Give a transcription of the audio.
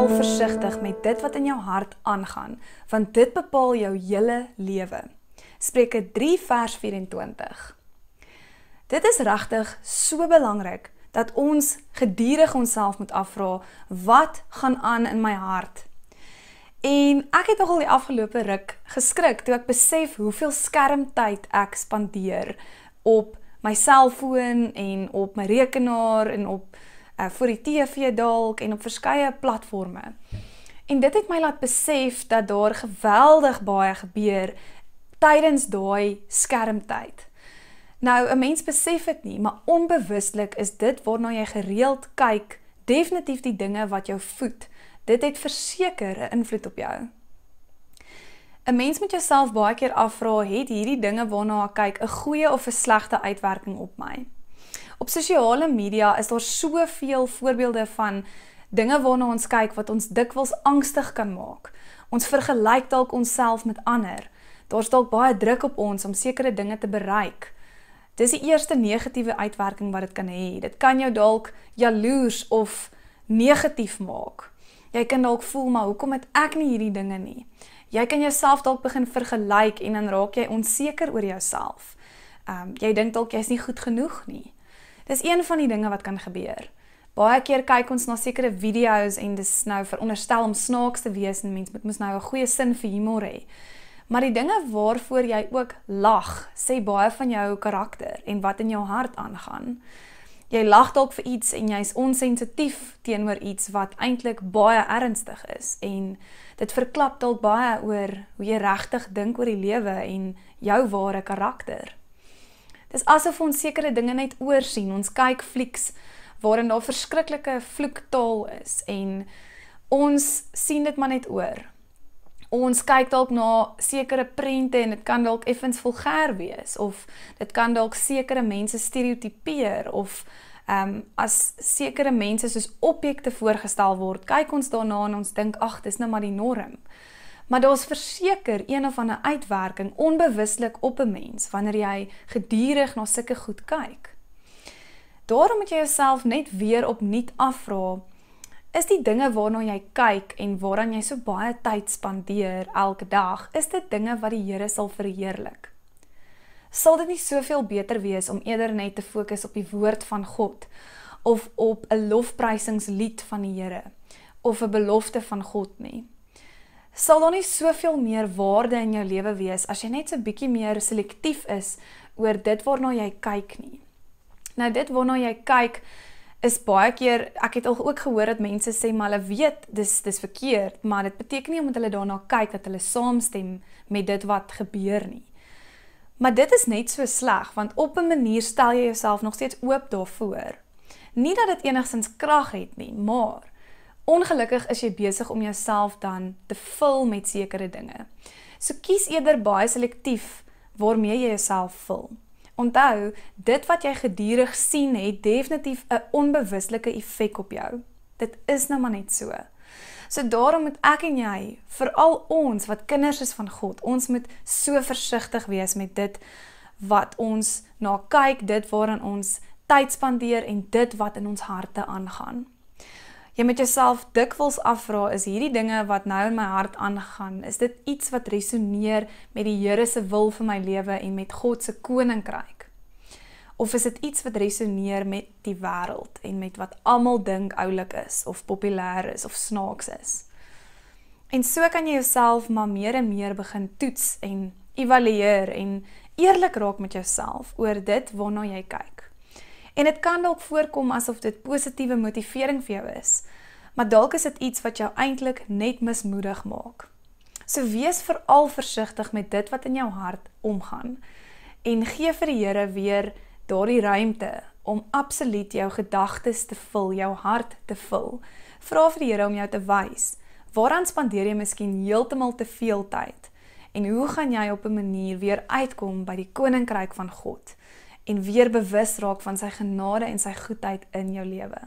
al versigtig met dit wat in jou hart aangaan, want dit bepaal jou hele lewe. Spreuke 3 vers 24. Dit is regtig so belangrik dat ons gedurig onsself moet afvra wat gaan aan in my hart. En ek het nogal die afgelope ruk geskrik toe ek besef hoeveel skermtyd ek spandeer op my selfoon en op my rekenaar en op uh, voor die TV dalk en op verskeie platforms. En dit het my laat besef dat daar geweldig baie gebeur tydens daai skermtyd. Nou, 'n mens besef dit nie, maar onbewuslik is dit waarna jy gereeld kyk, definitief die dinge wat jou voed. Dit het verseker 'n invloed op jou. 'n Mens moet jouself baie keer afvra, het hierdie dinge waarna ek kyk 'n goeie of 'n slegte uitwerking op my? Op sosiale media is daar soveel voorbeelde van dinge waarna ons kyk wat ons dikwels angstig kan maak. Ons vergelyk dalk onsself met ander. Daar's dalk baie druk op ons om sekere dinge te bereik. Dis die eerste negatiewe uitwerking wat dit kan hê. Dit kan jou dalk jaloers of negatief maak. Jy kan dalk voel maar hoekom het ek nie hierdie dinge nie? Jy kan jouself dalk begin vergelyk en dan raak jy onseker oor jouself. Ehm um, jy dink dalk jy's nie goed genoeg nie. Dis een van die dinge wat kan gebeur. Baie keer kyk ons na sekere video's en dis nou veronderstel om snaaks te wees en mense moet mos nou 'n goeie sin vir humor hê. Maar die dinge waarvoor jy ook lag, sê baie van jou karakter en wat in jou hart aangaan. Jy lag dalk vir iets en jy's onsensitief teenoor iets wat eintlik baie ernstig is en dit verklap dalk baie oor hoe jy regtig dink oor die lewe en jou ware karakter. Dis asof ons sekere dinge net oor sien. Ons kyk flieks waarin daar verskriklike vloektaal is en ons sien dit maar net oor. Ons kyk dalk na sekere prente en dit kan dalk effens vulgêr wees of dit kan dalk sekere mense stereotipeer of ehm um, as sekere mense soos objekte voorgestel word, kyk ons daarna en ons dink ag, dis nou maar die norm. Maar daar's verseker een of ander uitwerking onbewuslik op 'n mens wanneer jy gedurig na sulke goed kyk. Daarom moet jy jouself net weer opnuut afvra, is die dinge waarna jy kyk en waaraan jy so baie tyd spandeer elke dag, is dit dinge wat die Here sal verheerlik? Sal dit nie soveel beter wees om eerder net te fokus op die woord van God of op 'n lofprysingslied van die Here of 'n belofte van God nie? sal daar nie soveel meer waarde in jou lewe wees as jy net so bietjie meer selektief is oor dit waarna jy kyk nie. Nou dit waarna jy kyk is baie keer ek het al ook gehoor dat mense sê maar hulle weet dis dis verkeerd, maar dit beteken nie omdat hulle daarna kyk dat hulle saamstem met dit wat gebeur nie. Maar dit is net so sleg want op 'n manier stel jy jouself nog steeds oop daarvoor. Nie dat dit enigsins krag het nie, maar Ongelukkig is jy besig om jouself dan te vul met sekere dinge. So kies eerder baie selektief waarmee jy jouself vul. Onthou, dit wat jy gedurig sien het definitief 'n onbewuslike effek op jou. Dit is nou maar net so. So daarom moet ek en jy, veral ons wat kinders is van God, ons moet so versigtig wees met dit wat ons na kyk, dit waaraan ons tyd spandeer en dit wat in ons harte aangaan. Jy moet jouself dikwels afvra is hierdie dinge wat nou in my hart aangaan, is dit iets wat resoneer met die Here se wil vir my lewe en met God se koninkryk? Of is dit iets wat resoneer met die wêreld en met wat almal dink oulik is of populêr is of snaaks is? En so kan jy jouself maar meer en meer begin toets en evalueer en eerlik raak met jouself oor dit waarna jy kyk. En dit kan dalk voorkom asof dit positiewe motivering vir jou is, maar dalk is dit iets wat jou eintlik net mismoedig maak. So wees veral versigtig met dit wat in jou hart omgaan en gee vir die Here weer daardie ruimte om absoluut jou gedagtes te vul, jou hart te vul. Vra vir die Here om jou te wys. Waaraan spandeer jy miskien heeltemal te veel tyd? En hoe gaan jy op 'n manier weer uitkom by die koninkryk van God? en weer bewus raak van sy genade en sy goedheid in jou lewe.